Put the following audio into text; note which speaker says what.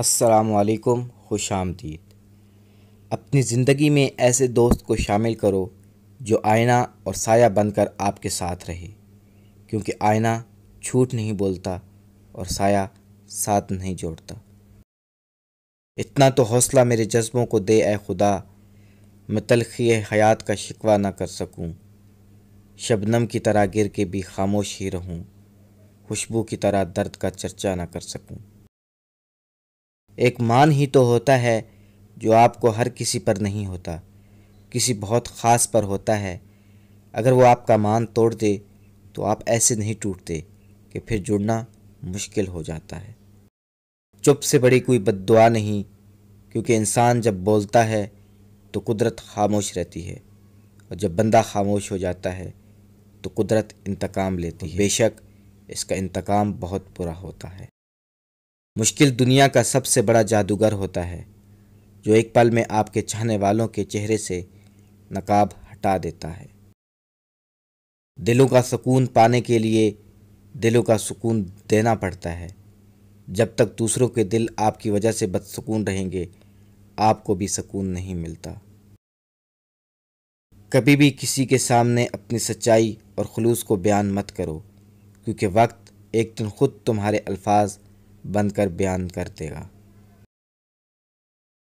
Speaker 1: असलकुम खुश आमदीद अपनी ज़िंदगी में ऐसे दोस्त को शामिल करो जो आयना और साया बनकर आपके साथ रहे क्योंकि आयना छूट नहीं बोलता और साया साथ नहीं जोड़ता इतना तो हौसला मेरे जज्बों को दे ए खुदा मैं तलखी हयात का शिकवा ना कर सकूं शबनम की तरह गिर के भी खामोश ही रहूं खुशबू की तरह दर्द का चर्चा ना कर सकूं एक मान ही तो होता है जो आपको हर किसी पर नहीं होता किसी बहुत ख़ास पर होता है अगर वो आपका मान तोड़ दे तो आप ऐसे नहीं टूटते कि फिर जुड़ना मुश्किल हो जाता है चुप से बड़ी कोई बददुआ नहीं क्योंकि इंसान जब बोलता है तो कुदरत खामोश रहती है और जब बंदा खामोश हो जाता है तो कुदरत इंतकाम लेती है बेशक इसका इंतकाम बहुत बुरा होता है मुश्किल दुनिया का सबसे बड़ा जादूगर होता है जो एक पल में आपके चाहने वालों के चेहरे से नकाब हटा देता है दिलों का सुकून पाने के लिए दिलों का सुकून देना पड़ता है जब तक दूसरों के दिल आपकी वजह से बदसकून रहेंगे आपको भी सुकून नहीं मिलता कभी भी किसी के सामने अपनी सच्चाई और खलूस को बयान मत करो क्योंकि वक्त एक दिन खुद तुम्हारे अल्फाज बंद कर बयान कर देगा